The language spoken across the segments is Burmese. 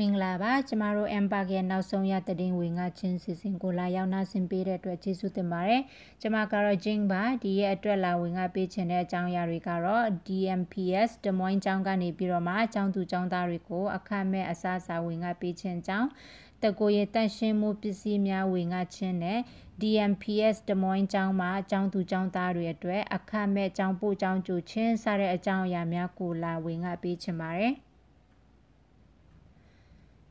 မင်္ဂလာပါကျမတို့ Embark ရဲ့နောက်ဆုံးရသတင်းဝင်ငါချင်းစီစဉ်ကိုလာရောက်နာဆင်ပေးတဲ့အတွက်ကျေးဇူးတင်ပါတယ်ကျမကတော့ Jing ပါဒီရဲ့အတွက်လာဝင်ငါပေးချင်တဲ့အကြောင်းအရာတွေကတော့ DMPS Des Moines ကျောင်းကနေပြီးတော့မှကျောင်းသူကျောင်းသားတွေကိုအခမဲ့အစားအစာဝင်ငါပေးချင်ကြောင်းတကိုရဲ့တန့်ရှင်းမှုပစ္စည်းများဝင်ငါချင်းနဲ့ DMPS ဒမွိုင်းကျောင်းမှာကျောင်းသူကျောင်းသားတွေအတွက်အခမဲ့ကျောင်းပို့ကျောင်းကျူချင်းစတဲ့အကြောင်းအရာများကိုလာဝင်ငါပေးချင်ပါတယ်။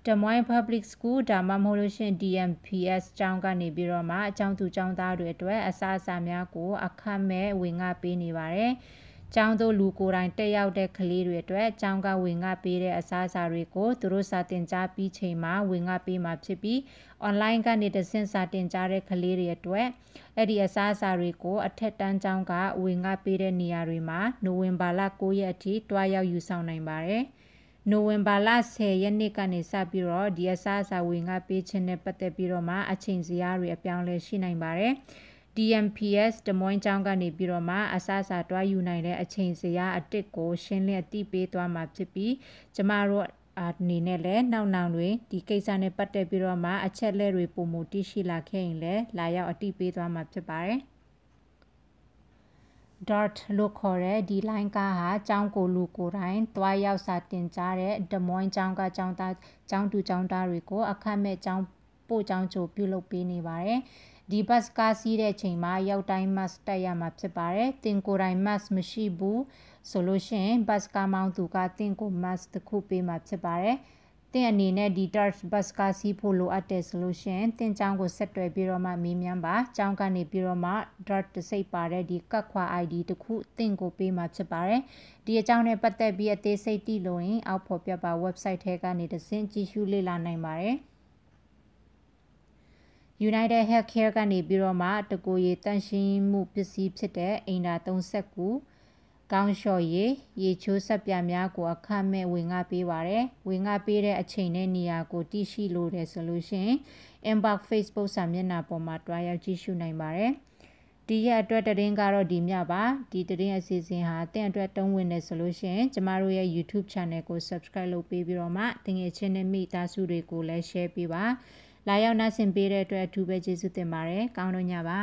Des Moines Public School ဒါမှမဟုတ်လို့ရှင် DMPS ကျောင်းကနေပြီးတော့မှအကျောင်းသူကျောင်းသားတွေအတွက်အစားအစာများကို အခမဲ့ဝင်ငှပေးနေပါတယ်။ကျောင်းသူလူကိုယ်တိုင်တက်ရောက်တဲ့ကလေးတွေအတွက်ကျောင်းကဝင်ငှပေးတဲ့အစားအစာတွေကိုသူတို့စာတင်ကြားပြီးချိန်မှာဝင်ငှပေးမှာဖြစ်ပြီး online ကနေတဆင့်စာတင်ကြားတဲ့ကလေးတွေအတွက်အဲ့ဒီအစားအစာတွေကိုအထက်တန်းကျောင်းကဝင်ငှပေးတဲ့နေရာတွေမှာနိုဝင်ဘာလ9ရက်အထိတွားရောက်ယူဆောင်နိုင်ပါတယ်။နိုဝင်ဘာလ10ရက်နေ့ကနေစပြီးတော့ဒီအစားအစာဝင်ကပေးခြင်းနဲ့ပတ်သက်ပြီးတော့မှအချိန်စရာတွေအပြောင်းလဲရှိနိုင်ပါတယ်။ DMPS တမွင်းကျောင်းကနေပြီးတော့မှအစအစာတွားယူနိုင်တဲ့အချိန်စရာအတစ်ကိုရှင်းလင်းအသိပေးသွားမှာဖြစ်ပြီးကျမတို့အနေနဲ့လည်းနောက်နောက်တွင်ဒီကိစ္စနဲ့ပတ်သက်ပြီးတော့မှအချက်လက်တွေပုံမူတရှိလာခဲ့ရင်လည်းလာရောက်အသိပေးသွားမှာဖြစ်ပါတယ်။ dart လို့ခေါ်တဲ့ဒီလိုင်းကားဟာကျောင်းကိုလူကိုယ်တိုင်သွားရောက်စာတင်ကြတဲ့ Des Moines ကျောင်းကကျောင်းသားကျောင်းသူကျောင်းသားတွေကိုအခမဲ့ကျောင်းပို့ကျောင်းချိုပြုလုပ်ပေးနေပါတယ်။ဒီဘတ်ကားစီးတဲ့ချိန်မှာရောက်တိုင်း mask တက်ရမှာဖြစ်ပါတယ်။တင်ကိုယ်တိုင် mask မရှိဘူးဆိုလို့ရှိရင်ဘတ်ကားမောင်းသူကတင်ကို mask တစ်ခုပေးမှာဖြစ်ပါတယ်။င့်အနေနဲ့ဒီ Dutch bus ကစီးဖို့လိုအပ်တယ်ဆိုလို့ရှင်တင့်ចောင်းကိုဆက်တွယ်ပြီးတော့မှမေးမြန်းပါចောင်းကနေပြီးတော့မှ Dutch တစိတ်ပါတဲ့ဒီ cut ခွာ ID တခုတင့်ကိုပေးမှာဖြစ်ပါတယ်ဒီအကြောင်းနဲ့ပတ်သက်ပြီးအသေးစိတ်သိလို့ရင် အောက်ဖော်ပြပါ website ထဲကနေတစင်ကြည့်ရှုလေ့လာနိုင်ပါတယ် United Healthcare ကနေပြီးတော့မှတကူရီတန့်ရှင်းမှုပစ္စည်းဖြစ်တဲ့အိန္ဒာ39ကောင်းလျှော့ရေရေချိုးဆက်ပြများကိုအခမဲ့ဝင်ငှပေးပါတယ်ဝင်ငှပေးတဲ့အချိန်နဲ့နေရာကိုသိရှိလိုတယ်ဆိုလို့ရှင် inbox facebook စာမျက်နှာပေါ်မှာတွားရောက်ကြည့်ရှုနိုင်ပါတယ်ဒီရက်အတွက်တရင်ကတော့ဒီမြပါဒီတရင်အစီအစဉ်ဟာတင့်အတွက်တုံးဝင်နေဆိုလို့ရှင်ကျမတို့ရဲ့ YouTube channel ကို subscribe လုပ်ပေးပြီးတော့မှတငယ်ချင်းနဲ့မိသားစုတွေကိုလည်း share ပေးပါလာရောက်နှဆင်ပေးတဲ့အတွက်အထူးပဲကျေးဇူးတင်ပါတယ်ကောင်းတော့ညပါ